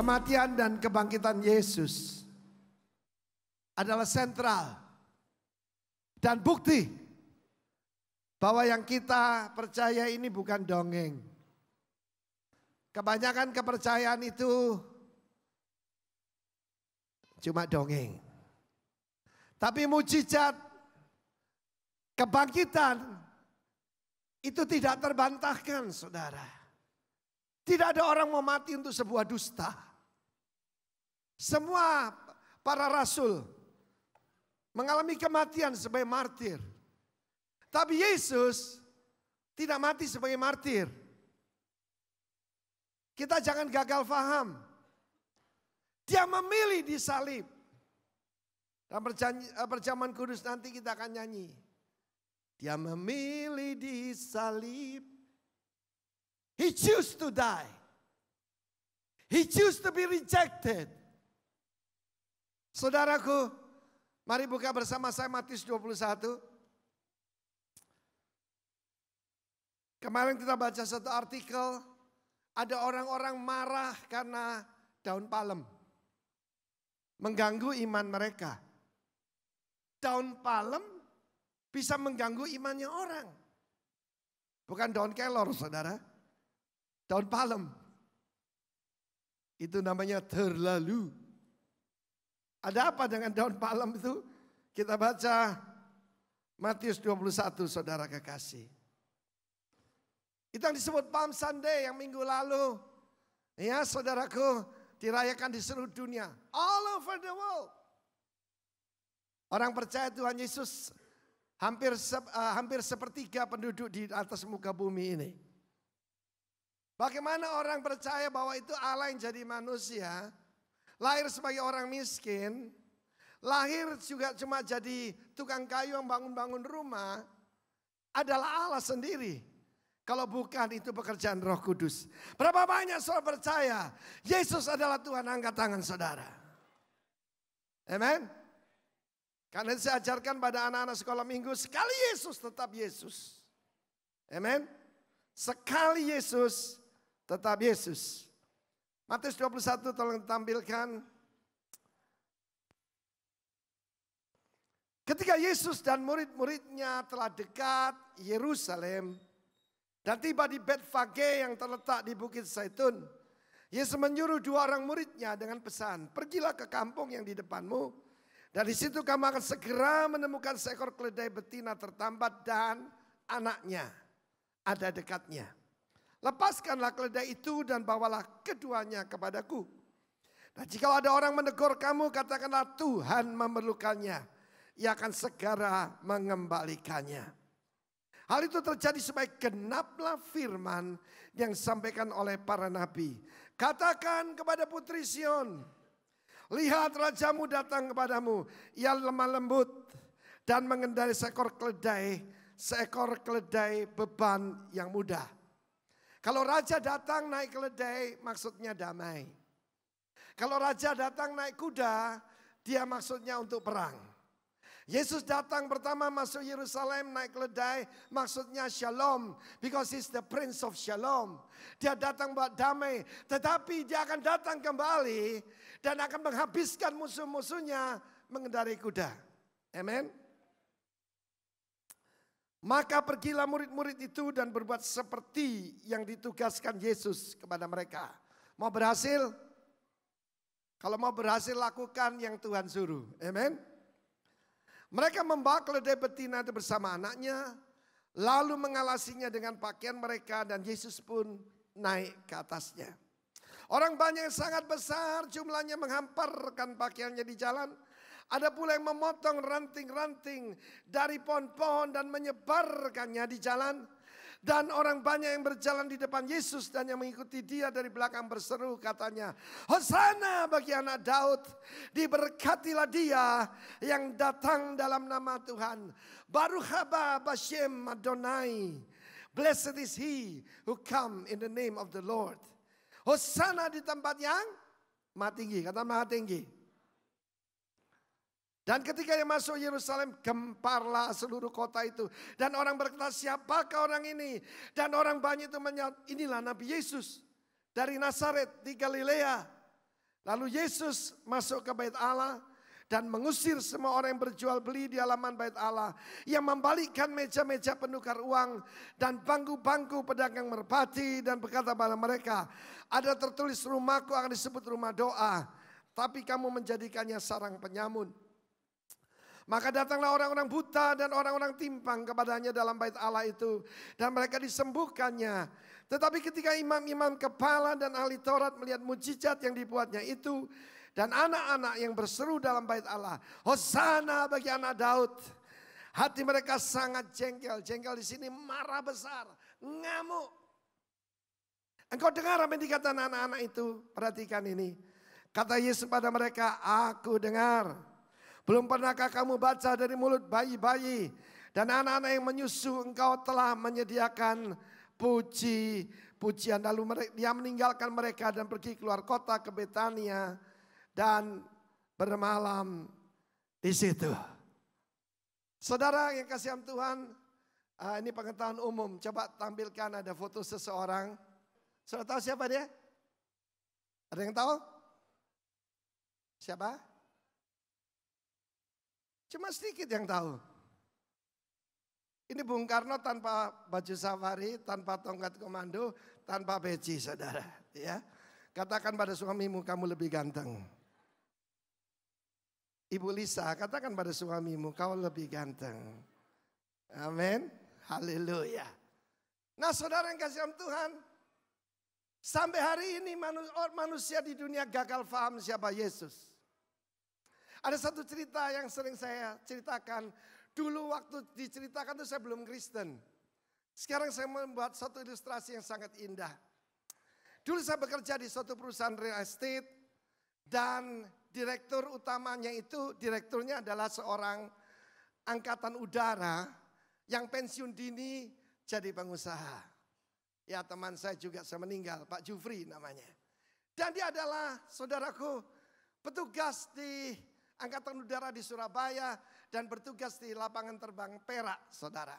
Kematian dan kebangkitan Yesus adalah sentral dan bukti bahwa yang kita percaya ini bukan dongeng. Kebanyakan kepercayaan itu cuma dongeng. Tapi mujizat kebangkitan itu tidak terbantahkan, saudara. Tidak ada orang mau mati untuk sebuah dusta. Semua para rasul mengalami kematian sebagai martir. Tapi Yesus tidak mati sebagai martir. Kita jangan gagal faham. Dia memilih disalib. Dalam eh, perjamuan kudus nanti kita akan nyanyi. Dia memilih disalib. He choose to die. He choose to be rejected. Saudaraku, mari buka bersama saya Matius 21. Kemarin kita baca satu artikel, ada orang-orang marah karena daun palem. Mengganggu iman mereka. Daun palem bisa mengganggu imannya orang. Bukan daun kelor saudara. Daun palem. Itu namanya terlalu ada apa dengan daun palem itu? Kita baca Matius 21 saudara kekasih. Itu yang disebut Palm Sunday yang minggu lalu. Ya saudaraku dirayakan di seluruh dunia. All over the world. Orang percaya Tuhan Yesus hampir uh, hampir sepertiga penduduk di atas muka bumi ini. Bagaimana orang percaya bahwa itu Allah yang jadi manusia, lahir sebagai orang miskin, lahir juga cuma jadi tukang kayu yang bangun-bangun rumah, adalah Allah sendiri. Kalau bukan itu pekerjaan roh kudus. Berapa banyak saudara percaya Yesus adalah Tuhan angkat tangan saudara. Amen. Karena saya ajarkan pada anak-anak sekolah minggu sekali Yesus tetap Yesus. Amen. Sekali Yesus tetap Yesus. Matius 21 tolong tampilkan. Ketika Yesus dan murid-muridnya telah dekat Yerusalem dan tiba di Betfage yang terletak di Bukit Zaitun, Yesus menyuruh dua orang muridnya dengan pesan, "Pergilah ke kampung yang di depanmu, dan di situ kamu akan segera menemukan seekor keledai betina tertambat dan anaknya ada dekatnya. Lepaskanlah keledai itu dan bawalah keduanya kepadaku. Dan nah, jika ada orang menegur kamu, katakanlah Tuhan memerlukannya. Ia akan segera mengembalikannya. Hal itu terjadi supaya genaplah firman yang disampaikan oleh para nabi. Katakan kepada putri Sion, lihat rajamu datang kepadamu, ia lemah lembut dan mengendari seekor keledai, seekor keledai beban yang mudah. Kalau raja datang naik keledai maksudnya damai. Kalau raja datang naik kuda dia maksudnya untuk perang. Yesus datang pertama masuk Yerusalem naik keledai maksudnya shalom because he's the prince of shalom. Dia datang buat damai tetapi dia akan datang kembali dan akan menghabiskan musuh-musuhnya mengendarai kuda. Amen. Maka pergilah murid-murid itu dan berbuat seperti yang ditugaskan Yesus kepada mereka. Mau berhasil? Kalau mau berhasil lakukan yang Tuhan suruh. Amen. Mereka membawa keledai betina itu bersama anaknya. Lalu mengalasinya dengan pakaian mereka dan Yesus pun naik ke atasnya. Orang banyak yang sangat besar jumlahnya menghamparkan pakaiannya di jalan ada pula yang memotong ranting-ranting dari pohon-pohon dan menyebarkannya di jalan. Dan orang banyak yang berjalan di depan Yesus dan yang mengikuti dia dari belakang berseru katanya. Hosana bagi anak Daud. Diberkatilah dia yang datang dalam nama Tuhan. Baruch haba bashem Adonai. Blessed is he who come in the name of the Lord. Hosana di tempat yang mati tinggi. Kata maha tinggi. Dan ketika ia masuk Yerusalem, gemparlah seluruh kota itu. Dan orang berkata, siapakah orang ini? Dan orang banyak itu menyaut, inilah Nabi Yesus dari Nazaret di Galilea. Lalu Yesus masuk ke bait Allah dan mengusir semua orang yang berjual beli di halaman bait Allah. Yang membalikkan meja-meja penukar uang dan bangku-bangku pedagang merpati dan berkata pada mereka, ada tertulis rumahku akan disebut rumah doa. Tapi kamu menjadikannya sarang penyamun. Maka datanglah orang-orang buta dan orang-orang timpang kepadanya dalam bait Allah itu. Dan mereka disembuhkannya. Tetapi ketika imam-imam kepala dan ahli Taurat melihat mujizat yang dibuatnya itu. Dan anak-anak yang berseru dalam bait Allah. Hosana bagi anak Daud. Hati mereka sangat jengkel. Jengkel di sini marah besar. Ngamuk. Engkau dengar apa yang dikatakan anak-anak itu. Perhatikan ini. Kata Yesus pada mereka, aku dengar. Belum pernahkah kamu baca dari mulut bayi-bayi dan anak-anak yang menyusu engkau telah menyediakan puji pujian lalu dia meninggalkan mereka dan pergi keluar kota ke Betania dan bermalam di situ. Saudara yang kasih Tuhan, ah, ini pengetahuan umum. Coba tampilkan ada foto seseorang. Saudara tahu siapa dia? Ada yang tahu? Siapa? Cuma sedikit yang tahu. Ini Bung Karno tanpa baju safari, tanpa tongkat komando, tanpa peci saudara. Ya, Katakan pada suamimu kamu lebih ganteng. Ibu Lisa katakan pada suamimu kau lebih ganteng. Amin. Haleluya. Nah saudara yang kasih Tuhan. Sampai hari ini manusia di dunia gagal faham siapa Yesus. Ada satu cerita yang sering saya ceritakan. Dulu waktu diceritakan itu saya belum Kristen. Sekarang saya membuat satu ilustrasi yang sangat indah. Dulu saya bekerja di suatu perusahaan real estate dan direktur utamanya itu direkturnya adalah seorang angkatan udara yang pensiun dini jadi pengusaha. Ya teman saya juga saya meninggal, Pak Jufri namanya. Dan dia adalah saudaraku petugas di Angkatan Udara di Surabaya dan bertugas di lapangan terbang Perak, saudara.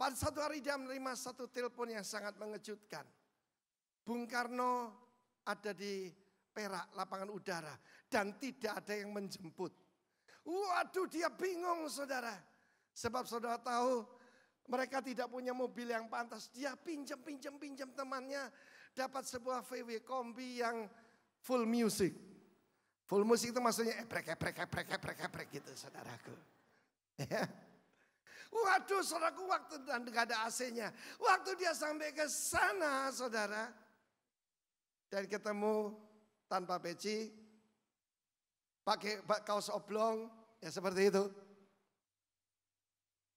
Pada satu hari dia menerima satu telepon yang sangat mengejutkan. Bung Karno ada di Perak, lapangan udara. Dan tidak ada yang menjemput. Waduh dia bingung saudara. Sebab saudara tahu mereka tidak punya mobil yang pantas. Dia pinjam, pinjam, pinjam temannya. Dapat sebuah VW kombi yang full music. Full musik itu maksudnya eprek, eh, eprek, eh, eprek, eh, eprek, eprek gitu saudaraku. Ya. Waduh saudaraku waktu dan gak ada AC-nya. Waktu dia sampai ke sana saudara. Dan ketemu tanpa peci. Pakai kaos oblong. Ya seperti itu.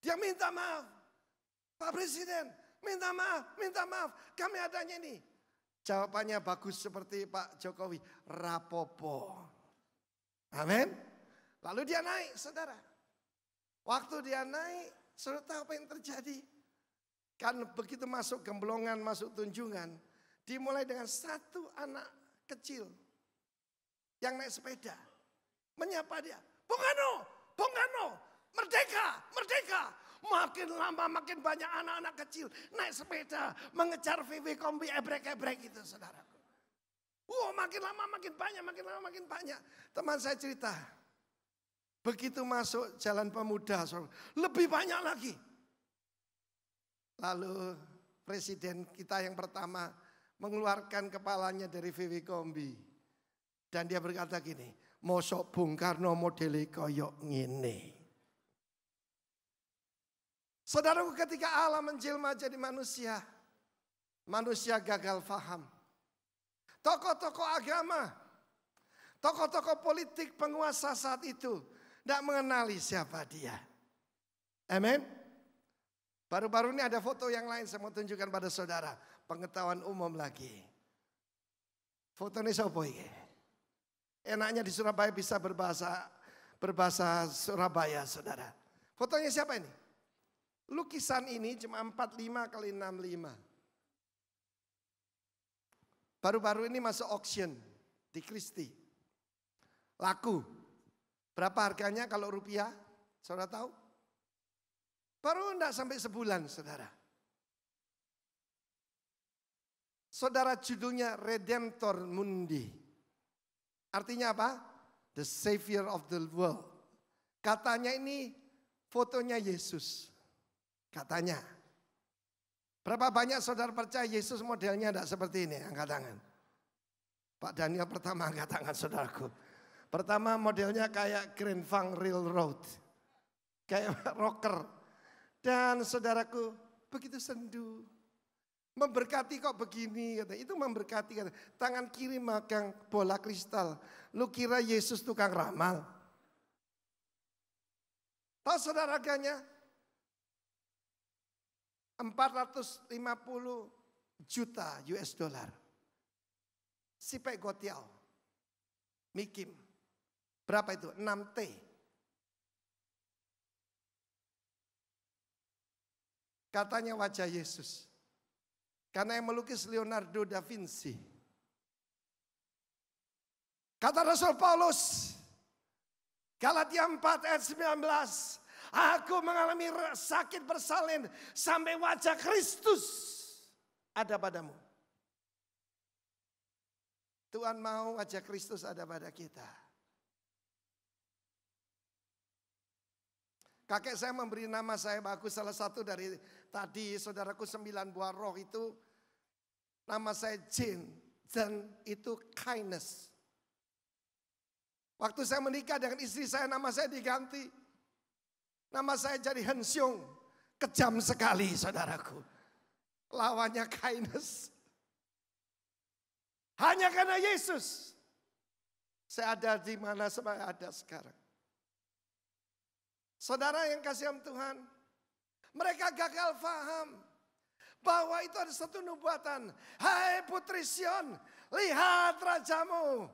Dia minta maaf. Pak Presiden minta maaf, minta maaf. Kami adanya ini. Jawabannya bagus seperti Pak Jokowi. Rapopo. Amin. Lalu dia naik, saudara. Waktu dia naik, saudara tahu apa yang terjadi? Kan begitu masuk gemblongan, masuk tunjungan, dimulai dengan satu anak kecil yang naik sepeda. Menyapa dia, Bung bungano, Bung merdeka, merdeka. Makin lama makin banyak anak-anak kecil naik sepeda mengejar VW kombi ebrek-ebrek itu saudara. Wow, makin lama makin banyak, makin lama makin banyak. Teman saya cerita, begitu masuk jalan pemuda, lebih banyak lagi. Lalu presiden kita yang pertama mengeluarkan kepalanya dari VW Kombi. Dan dia berkata gini, mosok Bung Karno modeli koyok ngini. Saudaraku ketika Allah menjelma jadi manusia, manusia gagal faham. Tokoh-tokoh agama, tokoh-tokoh politik penguasa saat itu tidak mengenali siapa dia. Amin. Baru-baru ini ada foto yang lain saya mau tunjukkan pada saudara. Pengetahuan umum lagi. Foto ini siapa ini. Enaknya di Surabaya bisa berbahasa berbahasa Surabaya saudara. Fotonya siapa ini? Lukisan ini cuma 45 kali 65. Baru-baru ini masuk auction di Christie. Laku. Berapa harganya kalau rupiah? Saudara tahu? Baru enggak sampai sebulan, saudara. Saudara judulnya Redemptor Mundi. Artinya apa? The Savior of the World. Katanya ini fotonya Yesus. Katanya. Berapa banyak saudara percaya Yesus modelnya tidak seperti ini? Angkat tangan. Pak Daniel pertama angkat tangan saudaraku. Pertama modelnya kayak Green Fang Railroad. Kayak rocker. Dan saudaraku begitu sendu. Memberkati kok begini, kata. itu memberkati. Kata. Tangan kiri magang bola kristal. Lu kira Yesus tukang ramal? Tahu saudaraganya, 450 juta US dollar. Pak Gotiao, Mikim, berapa itu? 6 T. Katanya wajah Yesus. Karena yang melukis Leonardo da Vinci. Kata Rasul Paulus, Galatia 4 ayat 19, Aku mengalami sakit bersalin sampai wajah Kristus ada padamu. Tuhan mau wajah Kristus ada pada kita. Kakek saya memberi nama saya bagus salah satu dari tadi saudaraku sembilan buah roh itu nama saya Jin dan itu kindness. Waktu saya menikah dengan istri saya nama saya diganti Nama saya jadi Hensyung. Kejam sekali saudaraku. Lawannya kindness. Hanya karena Yesus. Saya ada di mana saya ada sekarang. Saudara yang kasihan Tuhan. Mereka gagal faham. Bahwa itu ada satu nubuatan. Hai putri Sion. Lihat rajamu.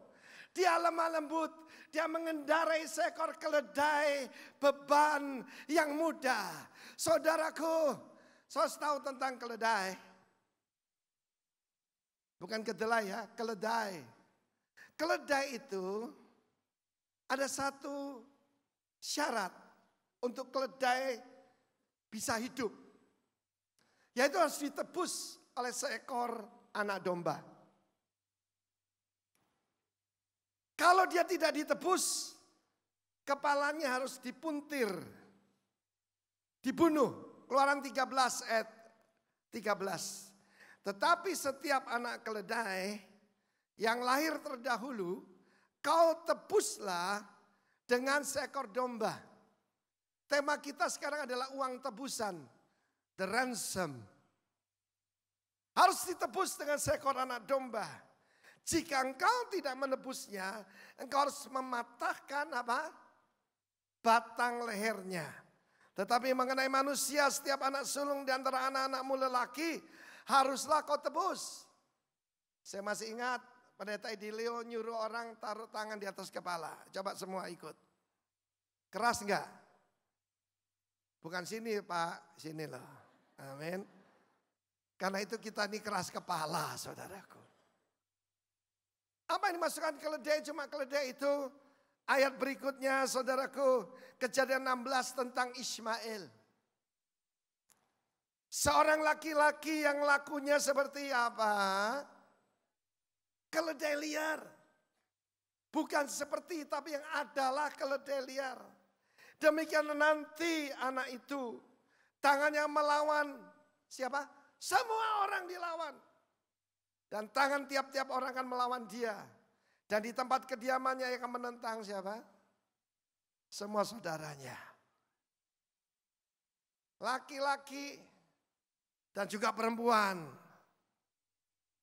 Dia lemah lembut dia mengendarai seekor keledai beban yang muda, Saudaraku, saya tahu tentang keledai? Bukan kedelai ya, keledai. Keledai itu ada satu syarat untuk keledai bisa hidup. Yaitu harus ditebus oleh seekor anak domba. Kalau dia tidak ditebus, kepalanya harus dipuntir. Dibunuh. Keluaran 13 ayat 13. Tetapi setiap anak keledai yang lahir terdahulu, kau tebuslah dengan seekor domba. Tema kita sekarang adalah uang tebusan, the ransom. Harus ditebus dengan seekor anak domba. Jika engkau tidak menebusnya, engkau harus mematahkan apa? Batang lehernya. Tetapi mengenai manusia, setiap anak sulung di antara anak-anakmu lelaki, haruslah kau tebus. Saya masih ingat, pendeta Leo nyuruh orang taruh tangan di atas kepala. Coba semua ikut. Keras enggak? Bukan sini Pak, sini loh. Amin. Karena itu kita ini keras kepala saudaraku. Apa yang dimasukkan keledai cuma keledai itu? Ayat berikutnya saudaraku, kejadian 16 tentang Ismail. Seorang laki-laki yang lakunya seperti apa? Keledai liar. Bukan seperti tapi yang adalah keledai liar. Demikian nanti anak itu tangannya melawan siapa? Semua orang dilawan. Dan tangan tiap-tiap orang akan melawan dia. Dan di tempat kediamannya yang akan menentang siapa? Semua saudaranya. Laki-laki dan juga perempuan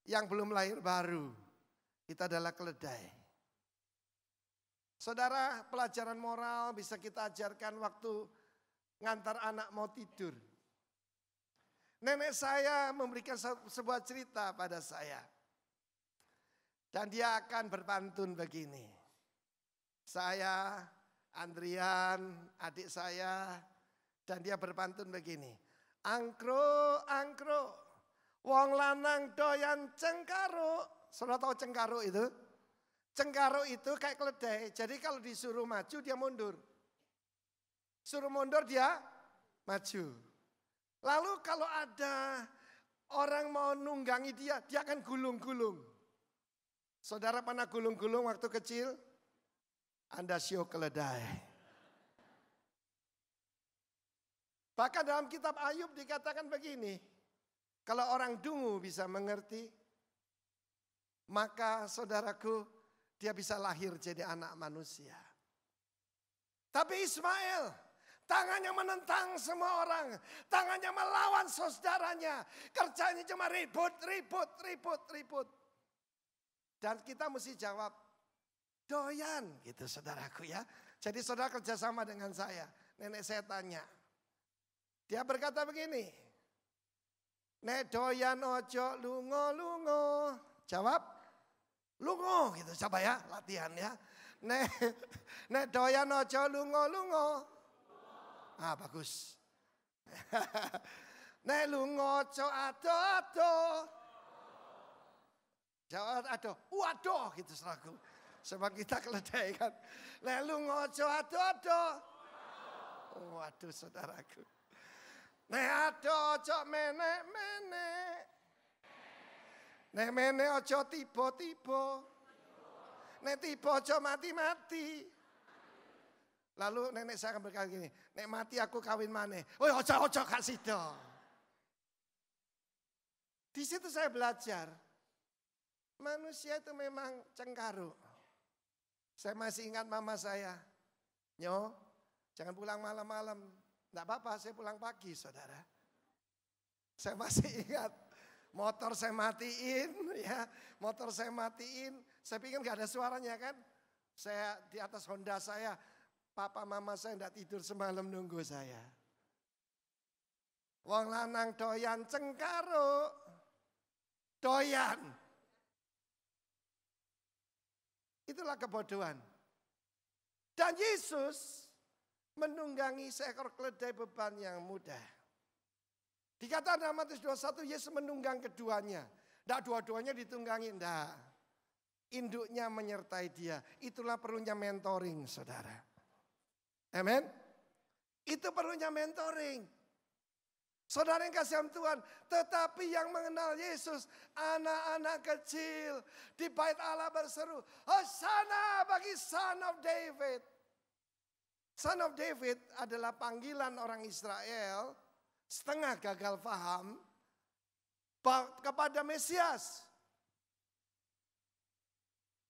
yang belum lahir baru. Kita adalah keledai. Saudara, pelajaran moral bisa kita ajarkan waktu ngantar anak mau tidur. Nenek saya memberikan sebuah cerita pada saya. Dan dia akan berpantun begini. Saya, Andrian, adik saya, dan dia berpantun begini. Angkro, angkro, wong lanang doyan cengkaru, Sudah tahu cengkaru itu? cengkaru itu kayak keledai. Jadi kalau disuruh maju dia mundur. Suruh mundur dia maju. Lalu kalau ada orang mau nunggangi dia, dia akan gulung-gulung. Saudara pernah gulung-gulung waktu kecil? Anda siok keledai. Bahkan dalam kitab Ayub dikatakan begini, kalau orang dungu bisa mengerti, maka saudaraku dia bisa lahir jadi anak manusia. Tapi Ismail Tangannya menentang semua orang. Tangannya melawan saudaranya. Kerjanya cuma ribut, ribut, ribut, ribut. Dan kita mesti jawab, doyan gitu saudaraku ya. Jadi saudara kerjasama dengan saya. Nenek saya tanya. Dia berkata begini. Nek doyan ojo lungo lungo. Jawab. Lungo gitu coba ya latihan ya. Nek, nek doyan ojo lungo lungo. Ah bagus. Nek lunga ado-ado. Jawab ado, waduh gitu seraku. Sebab kita keledai kan. Nek lunga ado-ado. Waduh saudaraku. Nek ado aja menek-menek. Nek menek ojo tiba-tiba. Nek tiba aja mati-mati. Lalu nenek saya akan berkata gini, nek mati aku kawin mana? Oh, ojo ojo kak sido. Di situ saya belajar, manusia itu memang cengkaru. Saya masih ingat mama saya, nyo, jangan pulang malam-malam. Tidak apa-apa, saya pulang pagi saudara. Saya masih ingat, motor saya matiin, ya, motor saya matiin. Saya pikir nggak ada suaranya kan. Saya di atas Honda saya, Papa mama saya tidak tidur semalam nunggu saya. Wong lanang doyan cengkaru, Doyan. Itulah kebodohan. Dan Yesus menunggangi seekor keledai beban yang mudah. Dikatakan dalam Matius 21, Yesus menunggang keduanya. Tidak dua-duanya ditunggangi, tidak. Induknya menyertai dia. Itulah perlunya mentoring, saudara. Amen. Itu perlunya mentoring. Saudara yang kasih Tuhan, tetapi yang mengenal Yesus, anak-anak kecil di bait Allah berseru, Hosana bagi Son of David. Son of David adalah panggilan orang Israel setengah gagal paham kepada Mesias.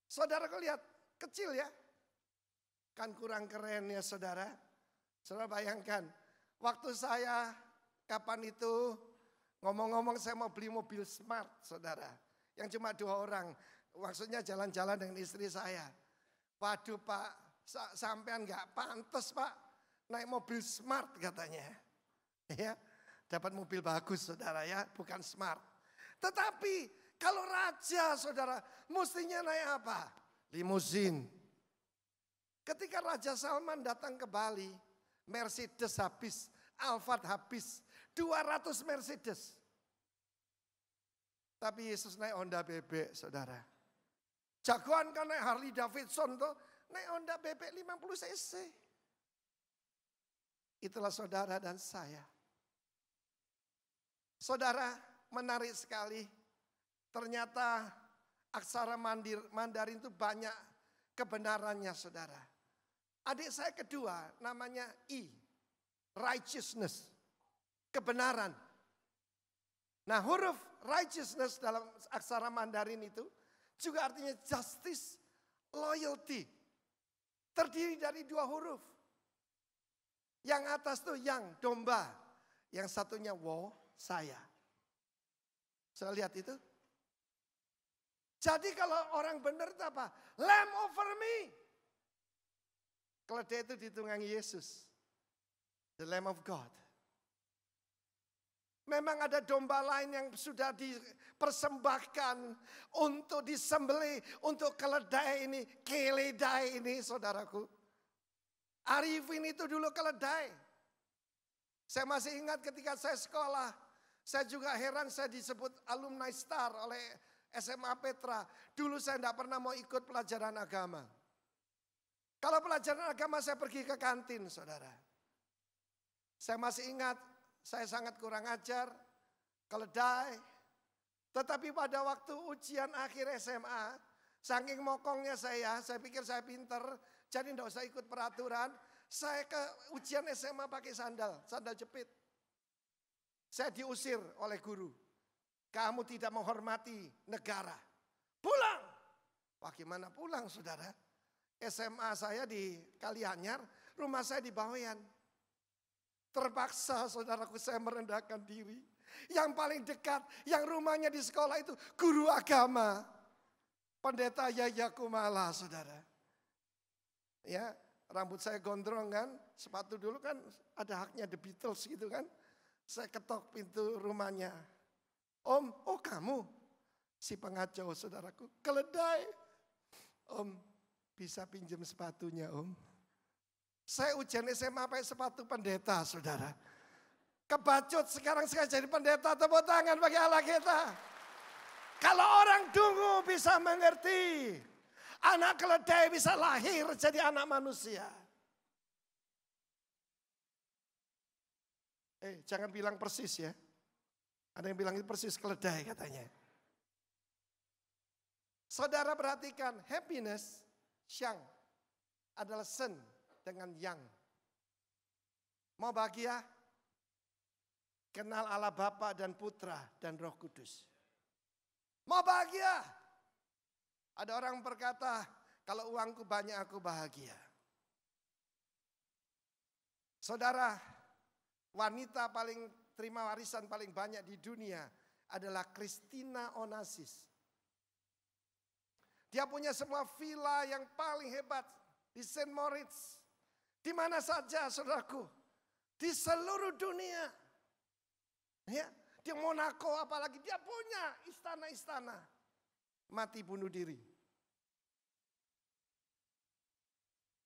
Saudara kau lihat, kecil ya, Kan kurang keren ya saudara. Saudara bayangkan, waktu saya kapan itu ngomong-ngomong saya mau beli mobil smart saudara. Yang cuma dua orang, maksudnya jalan-jalan dengan istri saya. Waduh pak, sampean nggak pantas pak naik mobil smart katanya. Ya, dapat mobil bagus saudara ya, bukan smart. Tetapi kalau raja saudara mestinya naik apa? Limusin. Ketika Raja Salman datang ke Bali, Mercedes habis, Alphard habis, 200 Mercedes. Tapi Yesus naik Honda bebek, saudara. Jagoan kan naik Harley Davidson tuh, naik Honda bebek 50 cc. Itulah saudara dan saya. Saudara, menarik sekali. Ternyata aksara mandir, Mandarin itu banyak kebenarannya saudara. Adik saya kedua namanya I. Righteousness. Kebenaran. Nah huruf righteousness dalam aksara Mandarin itu juga artinya justice, loyalty. Terdiri dari dua huruf. Yang atas tuh yang domba. Yang satunya wo saya. Saya lihat itu. Jadi kalau orang benar itu apa? Lamb over me. Keledai itu ditunggangi Yesus. The Lamb of God. Memang ada domba lain yang sudah dipersembahkan untuk disembeli untuk keledai ini, keledai ini saudaraku. Arifin itu dulu keledai. Saya masih ingat ketika saya sekolah, saya juga heran saya disebut alumni star oleh SMA Petra. Dulu saya tidak pernah mau ikut pelajaran agama. Kalau pelajaran agama saya pergi ke kantin, saudara. Saya masih ingat, saya sangat kurang ajar, keledai. Tetapi pada waktu ujian akhir SMA, saking mokongnya saya, saya pikir saya pinter, jadi tidak usah ikut peraturan. Saya ke ujian SMA pakai sandal, sandal jepit. Saya diusir oleh guru. Kamu tidak menghormati negara. Pulang. Bagaimana pulang saudara? SMA saya di Kalianyar, rumah saya di Bawean. Terpaksa saudaraku saya merendahkan diri. Yang paling dekat, yang rumahnya di sekolah itu guru agama. Pendeta Yaya Kumala saudara. Ya, rambut saya gondrong kan, sepatu dulu kan ada haknya The Beatles gitu kan. Saya ketok pintu rumahnya. Om, oh kamu si pengacau saudaraku, keledai. Om, bisa pinjam sepatunya om? Saya ujian SMA pakai sepatu pendeta saudara. Kebacut sekarang saya jadi pendeta tepuk tangan bagi Allah kita. Kalau orang dungu bisa mengerti. Anak keledai bisa lahir jadi anak manusia. Eh, jangan bilang persis ya. Ada yang bilang itu persis keledai katanya. Saudara perhatikan, happiness Xiang adalah sen dengan yang. Mau bahagia? Kenal Allah Bapa dan Putra dan Roh Kudus. Mau bahagia? Ada orang berkata, kalau uangku banyak aku bahagia. Saudara, wanita paling terima warisan paling banyak di dunia adalah Christina Onassis. Dia punya semua villa yang paling hebat di Saint Moritz. Di mana saja saudaraku. Di seluruh dunia. Ya, di Monaco apalagi dia punya istana-istana. Mati bunuh diri.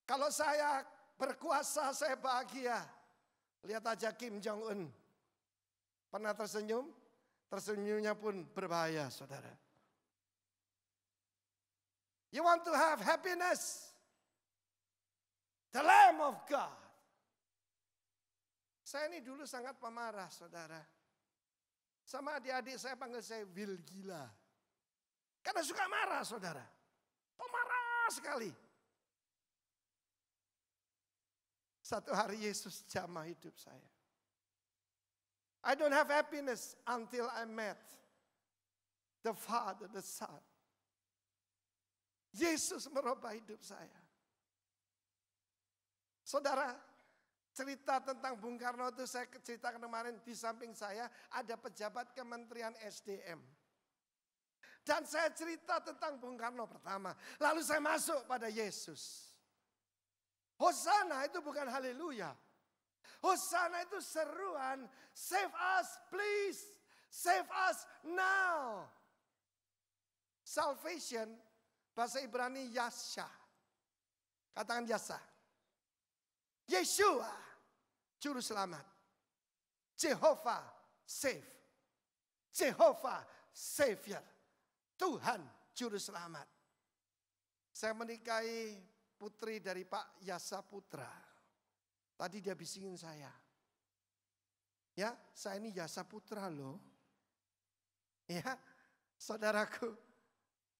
Kalau saya berkuasa saya bahagia. Lihat aja Kim Jong Un. Pernah tersenyum? Tersenyumnya pun berbahaya saudara. You want to have happiness? The Lamb of God. Saya ini dulu sangat pemarah, saudara. Sama adik-adik saya panggil saya Will Gila. Karena suka marah, saudara. Pemarah sekali. Satu hari Yesus jamah hidup saya. I don't have happiness until I met the Father, the Son, Yesus merubah hidup saya. Saudara, cerita tentang Bung Karno itu saya ceritakan kemarin di samping saya ada pejabat Kementerian SDM. Dan saya cerita tentang Bung Karno pertama. Lalu saya masuk pada Yesus. Hosana itu bukan haleluya. Hosana itu seruan, save us please, save us now. Salvation Bahasa Ibrani Yasha. Katakan Yasha. Yeshua, juru selamat. Jehovah, save. Jehovah, savior. Tuhan, juru selamat. Saya menikahi putri dari Pak Yasa Putra. Tadi dia bisingin saya. Ya, saya ini Yasa Putra loh. Ya, saudaraku.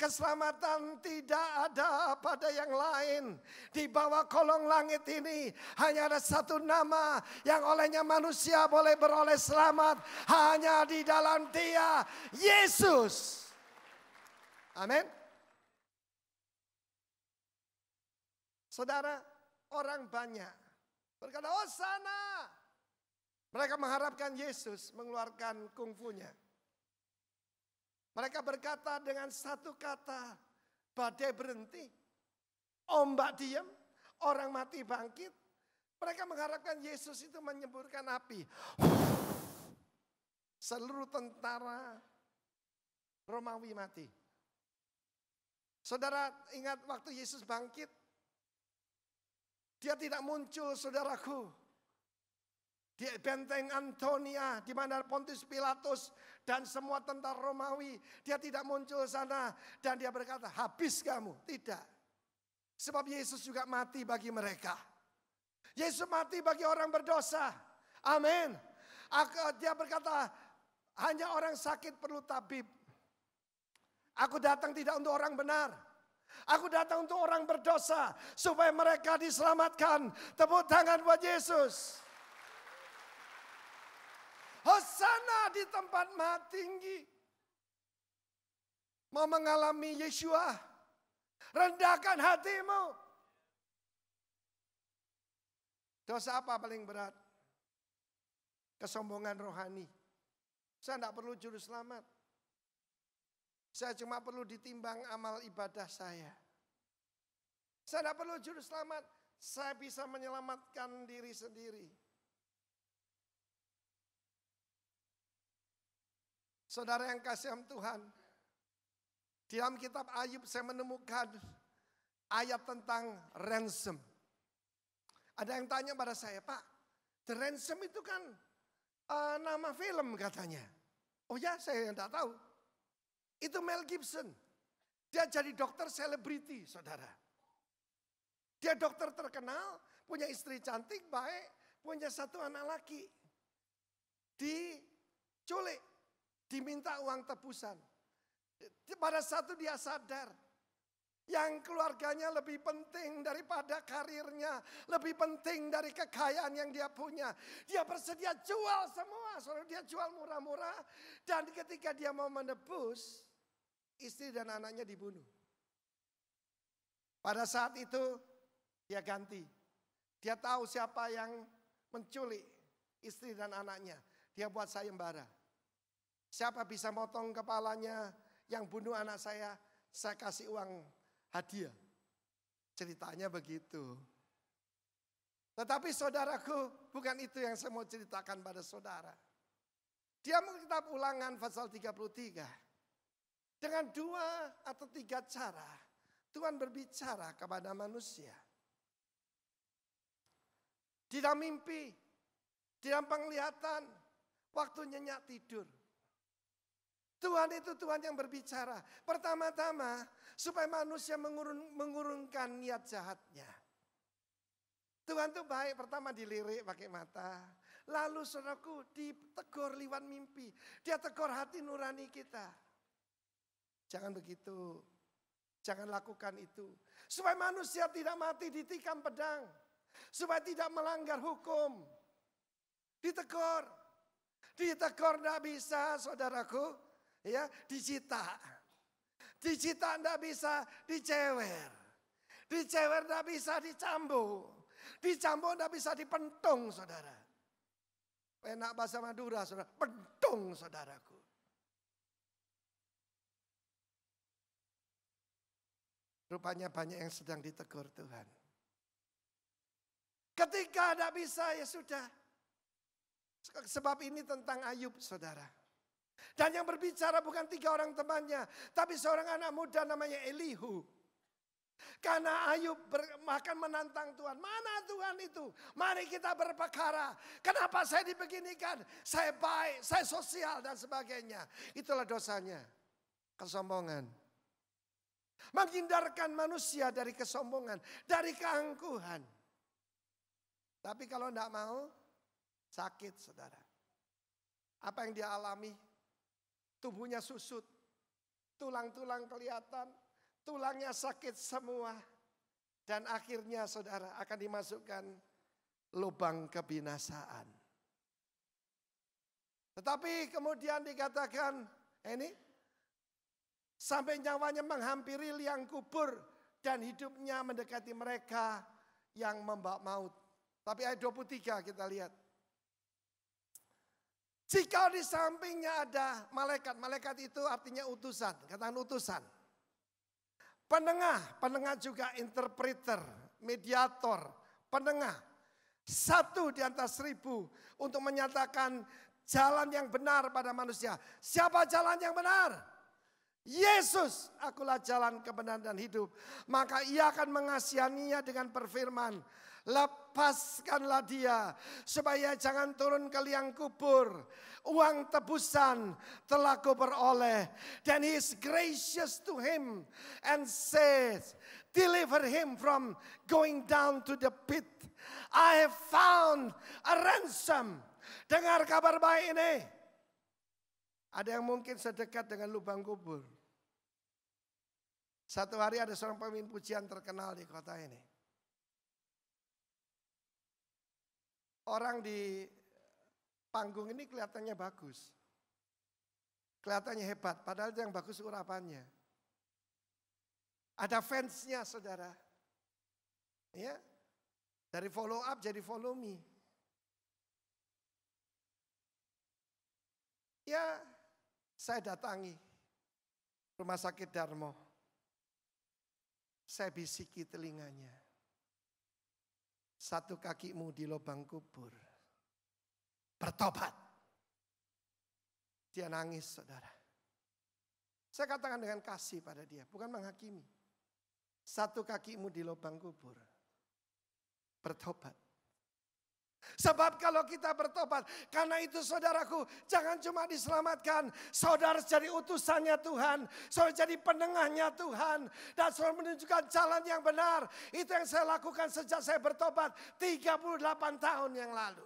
Keselamatan tidak ada pada yang lain. Di bawah kolong langit ini hanya ada satu nama yang olehnya manusia boleh beroleh selamat. Hanya di dalam dia, Yesus. Amin. Saudara, orang banyak berkata, oh sana. Mereka mengharapkan Yesus mengeluarkan kungfunya. Mereka berkata dengan satu kata, badai berhenti, ombak diam, orang mati bangkit. Mereka mengharapkan Yesus itu menyemburkan api. Seluruh tentara Romawi mati. Saudara ingat waktu Yesus bangkit, dia tidak muncul saudaraku di benteng Antonia, di mana Pontius Pilatus dan semua tentara Romawi, dia tidak muncul sana dan dia berkata, "Habis kamu." Tidak. Sebab Yesus juga mati bagi mereka. Yesus mati bagi orang berdosa. Amin. Dia berkata, hanya orang sakit perlu tabib. Aku datang tidak untuk orang benar, Aku datang untuk orang berdosa supaya mereka diselamatkan. Tepuk tangan buat Yesus. Hosana di tempat maha tinggi. Mau mengalami Yeshua. Rendahkan hatimu. Dosa apa paling berat? Kesombongan rohani. Saya tidak perlu juru selamat. Saya cuma perlu ditimbang amal ibadah saya. Saya tidak perlu juru selamat. Saya bisa menyelamatkan diri sendiri. Saudara yang kasih Tuhan, di dalam kitab Ayub saya menemukan ayat tentang ransom. Ada yang tanya pada saya, Pak, The Ransom itu kan uh, nama film katanya. Oh ya, saya yang tidak tahu. Itu Mel Gibson. Dia jadi dokter selebriti, saudara. Dia dokter terkenal, punya istri cantik, baik, punya satu anak laki. Diculik. Diminta uang tebusan. Pada satu dia sadar, yang keluarganya lebih penting daripada karirnya, lebih penting dari kekayaan yang dia punya. Dia bersedia jual semua, soalnya dia jual murah-murah. Dan ketika dia mau menebus, istri dan anaknya dibunuh. Pada saat itu, dia ganti. Dia tahu siapa yang menculik istri dan anaknya. Dia buat sayembara. Siapa bisa motong kepalanya yang bunuh anak saya, saya kasih uang hadiah. Ceritanya begitu. Tetapi saudaraku, bukan itu yang saya mau ceritakan pada saudara. Dia kitab ulangan pasal 33. Dengan dua atau tiga cara, Tuhan berbicara kepada manusia. Di dalam mimpi, di dalam penglihatan, waktu nyenyak tidur. Tuhan itu Tuhan yang berbicara. Pertama-tama supaya manusia mengurun, mengurungkan niat jahatnya. Tuhan itu baik pertama dilirik pakai mata. Lalu saudaraku ditegur liwan mimpi. Dia tegur hati nurani kita. Jangan begitu. Jangan lakukan itu. Supaya manusia tidak mati ditikam pedang. Supaya tidak melanggar hukum. Ditegur. Ditegur tidak bisa saudaraku ya dicita. Dicita ndak bisa dicewer. Dicewer ndak bisa dicambuk. Dicambuk ndak bisa dipentung saudara. Enak bahasa Madura saudara, pentung saudaraku. Rupanya banyak yang sedang ditegur Tuhan. Ketika tidak bisa ya sudah. Sebab ini tentang Ayub saudara. Dan yang berbicara bukan tiga orang temannya, tapi seorang anak muda namanya Elihu. Karena Ayub ber, makan menantang Tuhan. Mana Tuhan itu? Mari kita berperkara. Kenapa saya dibeginikan? Saya baik, saya sosial dan sebagainya. Itulah dosanya. Kesombongan. Menghindarkan manusia dari kesombongan, dari keangkuhan. Tapi kalau tidak mau, sakit saudara. Apa yang dia alami Tubuhnya susut, tulang-tulang kelihatan, tulangnya sakit semua. Dan akhirnya saudara akan dimasukkan lubang kebinasaan. Tetapi kemudian dikatakan, eh, ini sampai nyawanya menghampiri liang kubur dan hidupnya mendekati mereka yang membak maut. Tapi ayat 23 kita lihat. Jika di sampingnya ada malaikat, malaikat itu artinya utusan, katakan utusan. Penengah, penengah juga interpreter, mediator, penengah. Satu di antara seribu untuk menyatakan jalan yang benar pada manusia. Siapa jalan yang benar? Yesus, akulah jalan kebenaran dan hidup. Maka ia akan mengasihaninya dengan perfirman lepaskanlah dia supaya jangan turun ke liang kubur. Uang tebusan telah peroleh. dan he is gracious to him and says, deliver him from going down to the pit. I have found a ransom. Dengar kabar baik ini. Ada yang mungkin sedekat dengan lubang kubur. Satu hari ada seorang pemimpin pujian terkenal di kota ini. orang di panggung ini kelihatannya bagus. Kelihatannya hebat, padahal itu yang bagus urapannya. Ada fansnya saudara. Ya, dari follow up jadi follow me. Ya, saya datangi rumah sakit Darmo. Saya bisiki telinganya. Satu kakimu di lubang kubur. Bertobat. Dia nangis saudara. Saya katakan dengan kasih pada dia. Bukan menghakimi. Satu kakimu di lubang kubur. Bertobat. Sebab kalau kita bertobat, karena itu saudaraku, jangan cuma diselamatkan. Saudara jadi utusannya Tuhan, saudara jadi penengahnya Tuhan. Dan saudara menunjukkan jalan yang benar. Itu yang saya lakukan sejak saya bertobat 38 tahun yang lalu.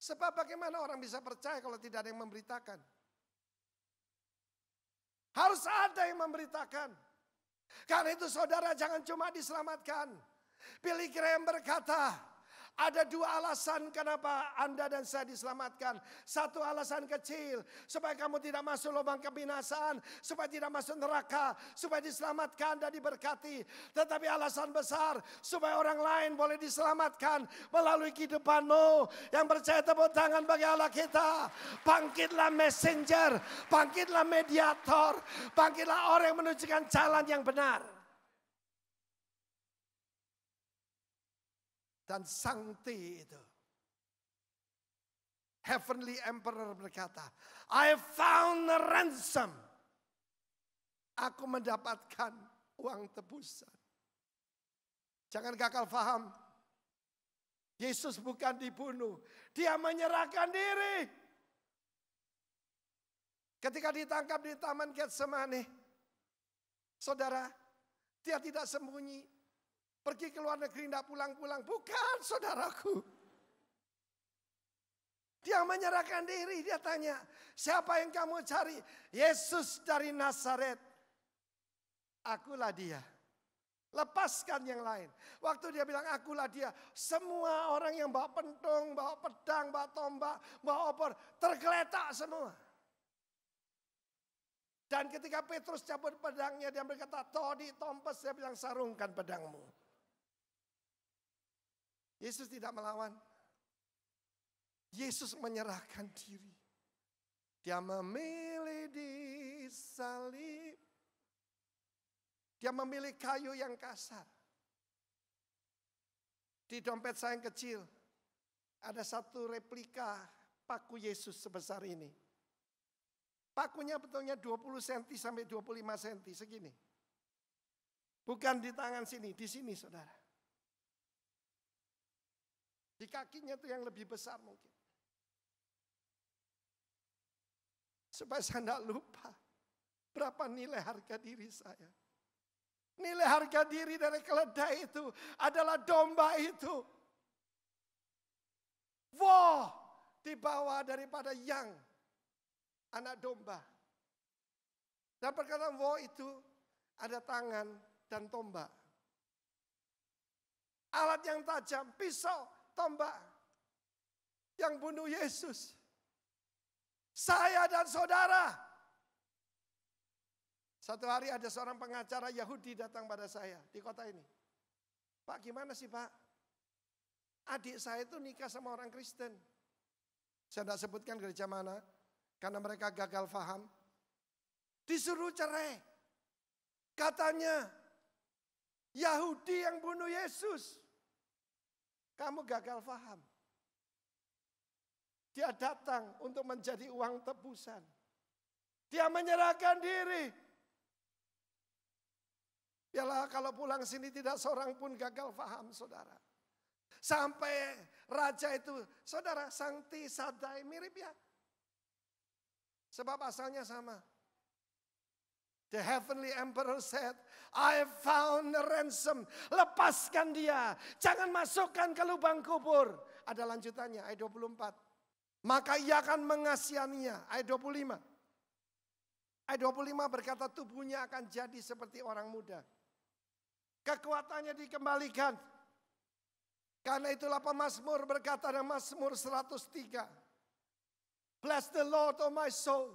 Sebab bagaimana orang bisa percaya kalau tidak ada yang memberitakan? Harus ada yang memberitakan. Karena itu saudara jangan cuma diselamatkan. Billy Graham berkata, ada dua alasan kenapa Anda dan saya diselamatkan. Satu alasan kecil, supaya kamu tidak masuk lubang kebinasaan, supaya tidak masuk neraka, supaya diselamatkan dan diberkati. Tetapi alasan besar, supaya orang lain boleh diselamatkan melalui kehidupanmu. Yang percaya tepuk tangan bagi Allah kita. Bangkitlah messenger, bangkitlah mediator, bangkitlah orang yang menunjukkan jalan yang benar. dan Sangti itu. Heavenly Emperor berkata, I found a ransom. Aku mendapatkan uang tebusan. Jangan gagal faham. Yesus bukan dibunuh. Dia menyerahkan diri. Ketika ditangkap di Taman Getsemani. Saudara, dia tidak sembunyi. Pergi ke luar negeri tidak pulang-pulang. Bukan saudaraku. Dia menyerahkan diri. Dia tanya, siapa yang kamu cari? Yesus dari Nazaret. Akulah dia. Lepaskan yang lain. Waktu dia bilang akulah dia. Semua orang yang bawa pentung, bawa pedang, bawa tombak, bawa opor. Tergeletak semua. Dan ketika Petrus cabut pedangnya, dia berkata, Todi, tompes, dia bilang, sarungkan pedangmu. Yesus tidak melawan. Yesus menyerahkan diri. Dia memilih di salib. Dia memilih kayu yang kasar. Di dompet saya yang kecil, ada satu replika paku Yesus sebesar ini. Pakunya betulnya 20 cm sampai 25 cm, segini. Bukan di tangan sini, di sini saudara. Di kakinya itu yang lebih besar mungkin. Supaya saya tidak lupa berapa nilai harga diri saya. Nilai harga diri dari keledai itu adalah domba itu. Wow, dibawa daripada yang anak domba. Dan perkataan wo itu ada tangan dan tombak. Alat yang tajam, pisau tombak yang bunuh Yesus. Saya dan saudara. Satu hari ada seorang pengacara Yahudi datang pada saya di kota ini. Pak gimana sih pak? Adik saya itu nikah sama orang Kristen. Saya tidak sebutkan gereja mana. Karena mereka gagal faham. Disuruh cerai. Katanya Yahudi yang bunuh Yesus. Kamu gagal paham. Dia datang untuk menjadi uang tebusan. Dia menyerahkan diri. Biarlah kalau pulang sini tidak seorang pun gagal paham saudara. Sampai raja itu, saudara, Sangti Sadai mirip ya. Sebab asalnya sama. The heavenly emperor said, I have found a ransom. Lepaskan dia. Jangan masukkan ke lubang kubur. Ada lanjutannya, ayat 24. Maka ia akan mengasihaninya, ayat 25. Ayat 25 berkata tubuhnya akan jadi seperti orang muda. Kekuatannya dikembalikan. Karena itulah pemazmur berkata dalam Mazmur 103. Bless the Lord, O oh my soul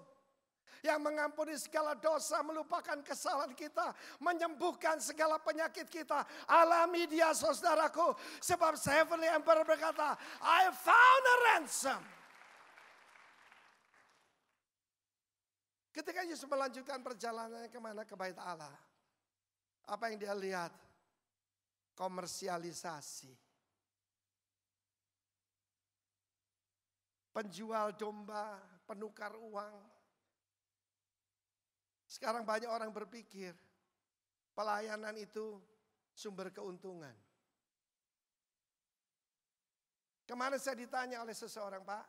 yang mengampuni segala dosa, melupakan kesalahan kita, menyembuhkan segala penyakit kita. Alami dia saudaraku, sebab Heavenly Emperor berkata, I found a ransom. Ketika Yesus melanjutkan perjalanannya kemana? Ke Bait Allah. Apa yang dia lihat? Komersialisasi. Penjual domba, penukar uang, sekarang banyak orang berpikir pelayanan itu sumber keuntungan. Kemarin saya ditanya oleh seseorang, Pak,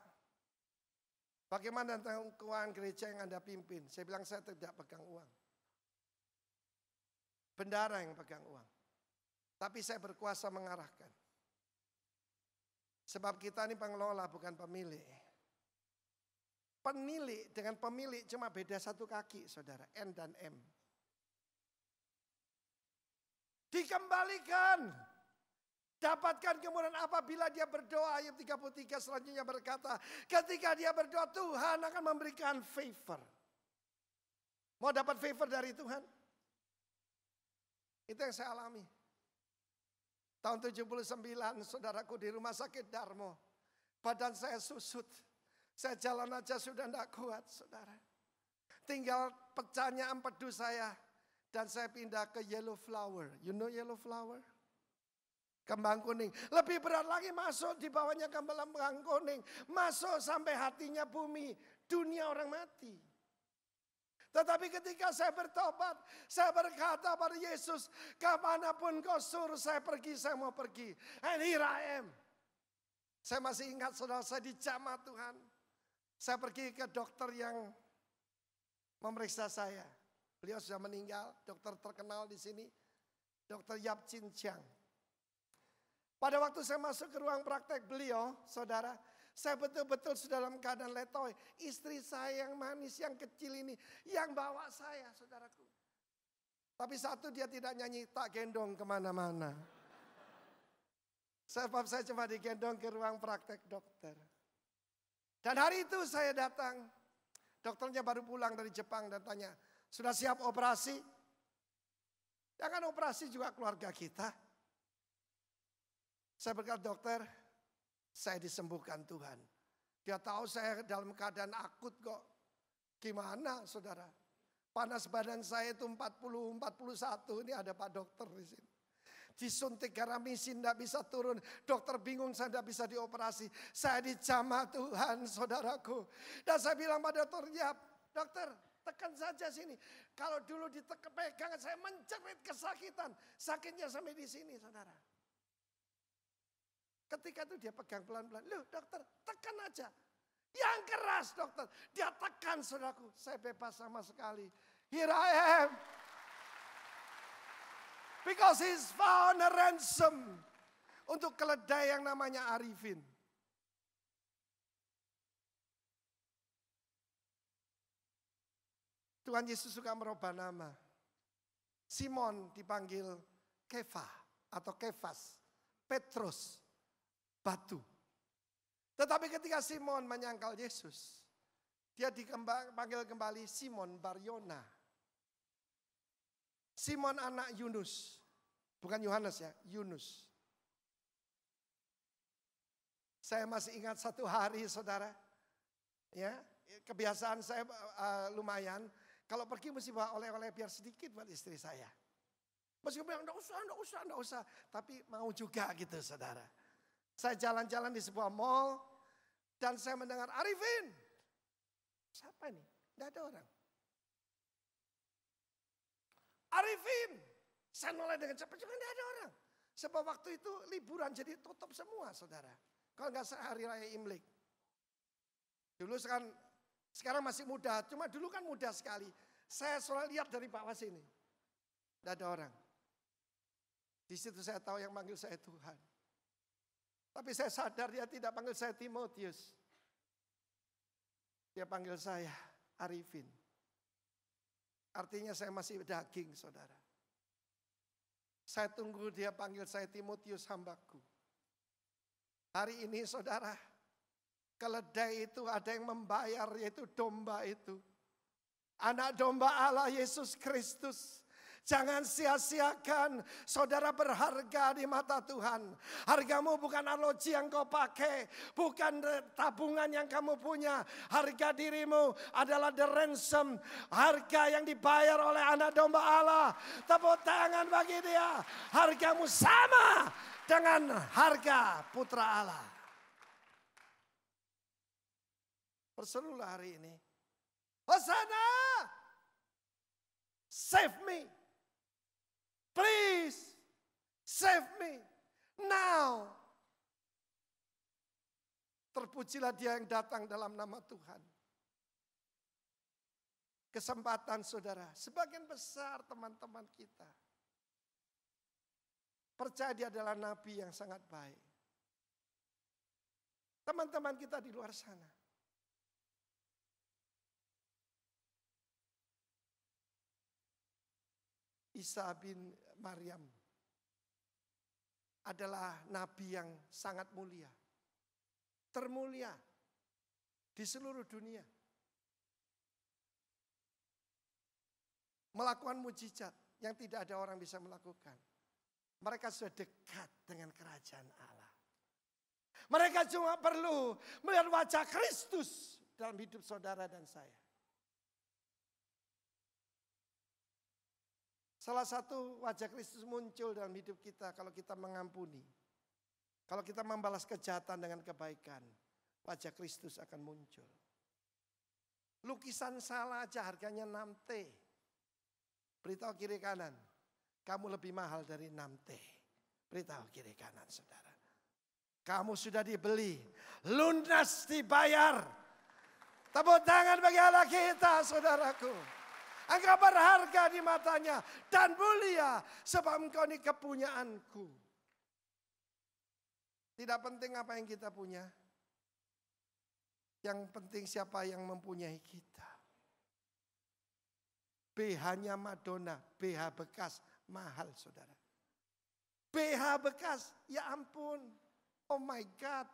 bagaimana tentang keuangan gereja yang Anda pimpin? Saya bilang saya tidak pegang uang. Bendara yang pegang uang. Tapi saya berkuasa mengarahkan. Sebab kita ini pengelola bukan pemilik. Penilik dengan pemilik cuma beda satu kaki saudara, N dan M. Dikembalikan. Dapatkan kemudian apabila dia berdoa, ayat 33 selanjutnya berkata, ketika dia berdoa Tuhan akan memberikan favor. Mau dapat favor dari Tuhan? Itu yang saya alami. Tahun 79 saudaraku di rumah sakit Darmo. Badan saya susut. Saya jalan aja sudah tidak kuat, saudara. Tinggal pecahnya empedu saya. Dan saya pindah ke yellow flower. You know yellow flower? Kembang kuning. Lebih berat lagi masuk di bawahnya kembang kuning. Masuk sampai hatinya bumi. Dunia orang mati. Tetapi ketika saya bertobat, saya berkata pada Yesus, kemanapun kau suruh saya pergi, saya mau pergi. And here I am. Saya masih ingat saudara saya di jamaah Tuhan. Saya pergi ke dokter yang memeriksa saya. Beliau sudah meninggal, dokter terkenal di sini, dokter Yap Chin Chiang. Pada waktu saya masuk ke ruang praktek beliau, saudara, saya betul-betul sudah dalam keadaan letoy. Istri saya yang manis, yang kecil ini, yang bawa saya, saudaraku. Tapi satu dia tidak nyanyi, tak gendong kemana-mana. Sebab saya cuma digendong ke ruang praktek dokter. Dan hari itu saya datang, dokternya baru pulang dari Jepang dan tanya, sudah siap operasi? Jangan ya operasi juga keluarga kita. Saya berkata dokter, saya disembuhkan Tuhan. Dia tahu saya dalam keadaan akut kok. Gimana saudara? Panas badan saya itu 40, 41, ini ada Pak Dokter di sini disuntik karena misi tidak bisa turun. Dokter bingung saya tidak bisa dioperasi. Saya dijamah Tuhan saudaraku. Dan saya bilang pada dokter, ya dokter tekan saja sini. Kalau dulu ditekan saya mencerit kesakitan. Sakitnya sampai di sini saudara. Ketika itu dia pegang pelan-pelan. Loh dokter tekan aja. Yang keras dokter. Dia tekan saudaraku. Saya bebas sama sekali. Here I am. Because he's found a ransom. Untuk keledai yang namanya Arifin. Tuhan Yesus suka merubah nama. Simon dipanggil Kefa atau Kefas. Petrus, batu. Tetapi ketika Simon menyangkal Yesus, dia dipanggil kembali Simon Baryona Simon anak Yunus. Bukan Yohanes ya, Yunus. Saya masih ingat satu hari saudara. Ya, kebiasaan saya uh, lumayan. Kalau pergi mesti bawa oleh-oleh biar sedikit buat istri saya. Mesti bilang, enggak usah, enggak usah, enggak usah. Tapi mau juga gitu saudara. Saya jalan-jalan di sebuah mall. Dan saya mendengar, Arifin. Siapa ini? Enggak ada orang. Arifin. Saya mulai dengan cepat, cuma tidak ada orang. Sebab waktu itu liburan jadi tutup semua saudara. Kalau nggak sehari raya Imlek. Dulu kan sekarang masih muda, cuma dulu kan muda sekali. Saya soal lihat dari bawah sini. Tidak ada orang. Di situ saya tahu yang manggil saya Tuhan. Tapi saya sadar dia tidak panggil saya Timotius. Dia panggil saya Arifin. Artinya saya masih daging saudara. Saya tunggu dia panggil saya Timotius hambaku. Hari ini saudara, keledai itu ada yang membayar yaitu domba itu. Anak domba Allah Yesus Kristus Jangan sia-siakan. Saudara berharga di mata Tuhan. Hargamu bukan aloji yang kau pakai. Bukan tabungan yang kamu punya. Harga dirimu adalah the ransom. Harga yang dibayar oleh anak domba Allah. Tepuk tangan bagi dia. Hargamu sama dengan harga putra Allah. Perserulah hari ini. Hosana! Save me! Please save me now. Terpujilah dia yang datang dalam nama Tuhan. Kesempatan saudara, sebagian besar teman-teman kita percaya dia adalah nabi yang sangat baik. Teman-teman kita di luar sana. Isa bin Maryam adalah nabi yang sangat mulia. Termulia di seluruh dunia. Melakukan mujizat yang tidak ada orang bisa melakukan. Mereka sudah dekat dengan kerajaan Allah. Mereka cuma perlu melihat wajah Kristus dalam hidup saudara dan saya. Salah satu wajah Kristus muncul dalam hidup kita kalau kita mengampuni. Kalau kita membalas kejahatan dengan kebaikan, wajah Kristus akan muncul. Lukisan salah aja harganya 6T. Beritahu kiri kanan, kamu lebih mahal dari 6T. Beritahu kiri kanan saudara. Kamu sudah dibeli, lunas dibayar. Tepuk tangan bagi Allah kita saudaraku. Engkau berharga di matanya dan mulia sebab engkau ini kepunyaanku. Tidak penting apa yang kita punya. Yang penting siapa yang mempunyai kita. BH-nya Madonna, BH bekas, mahal saudara. BH bekas, ya ampun. Oh my God.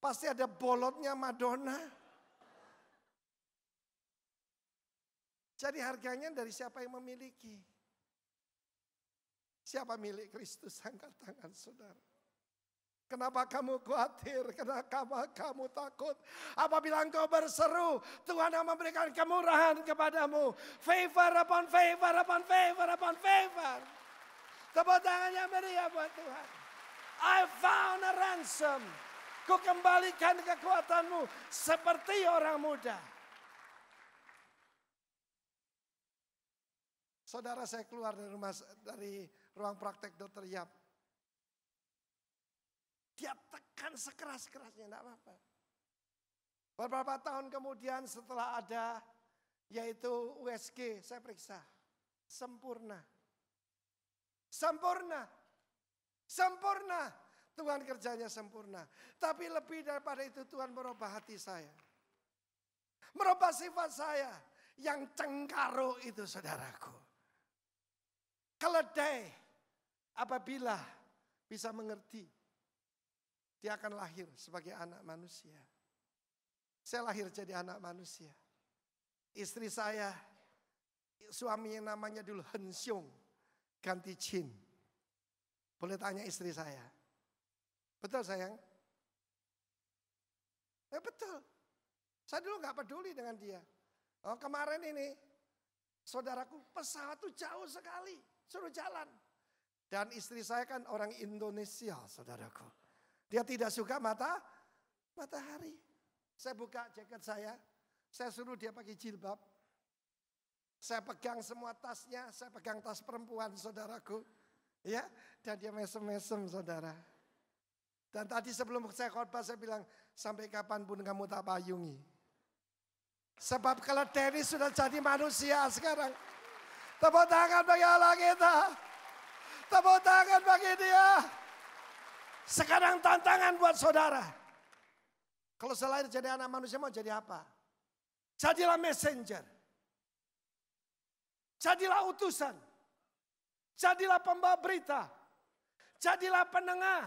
Pasti ada bolotnya Madonna. Jadi harganya dari siapa yang memiliki. Siapa milik Kristus? Angkat tangan saudara. Kenapa kamu khawatir? Kenapa kamu takut? Apabila engkau berseru, Tuhan yang memberikan kemurahan kepadamu. Favor upon favor upon favor upon favor. Tepuk tangan yang meriah ya buat Tuhan. I found a ransom. Ku kembalikan kekuatanmu seperti orang muda. Saudara saya keluar dari rumah dari ruang praktek dokter Yap. Dia tekan sekeras-kerasnya, enggak apa-apa. Beberapa tahun kemudian setelah ada yaitu USG, saya periksa. Sempurna. Sempurna. Sempurna. Tuhan kerjanya sempurna. Tapi lebih daripada itu Tuhan merubah hati saya. Merubah sifat saya yang cengkaru itu saudaraku keledai apabila bisa mengerti. Dia akan lahir sebagai anak manusia. Saya lahir jadi anak manusia. Istri saya, suaminya namanya dulu Hensyung, ganti Chin. Boleh tanya istri saya. Betul sayang? Ya betul. Saya dulu nggak peduli dengan dia. Oh, kemarin ini, saudaraku pesawat tuh jauh sekali suruh jalan. Dan istri saya kan orang Indonesia, saudaraku. Dia tidak suka mata matahari. Saya buka jaket saya, saya suruh dia pakai jilbab. Saya pegang semua tasnya, saya pegang tas perempuan, saudaraku. Ya, dan dia mesem-mesem, saudara. Dan tadi sebelum saya khotbah saya bilang, sampai kapanpun kamu tak payungi. Sebab kalau Terry sudah jadi manusia sekarang. Tepuk tangan bagi Allah kita. Tepuk tangan bagi dia. Sekarang tantangan buat saudara. Kalau selain jadi anak manusia mau jadi apa? Jadilah messenger. Jadilah utusan. Jadilah pembawa berita. Jadilah penengah.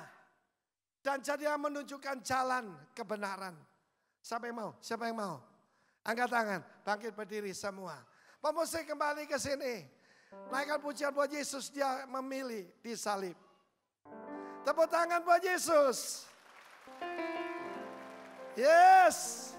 Dan jadilah menunjukkan jalan kebenaran. Siapa yang mau? Siapa yang mau? Angkat tangan, bangkit berdiri semua. Pemusik kembali ke sini. Naikkan pujian buat Yesus, dia memilih di salib Tepuk tangan buat Yesus. Yes.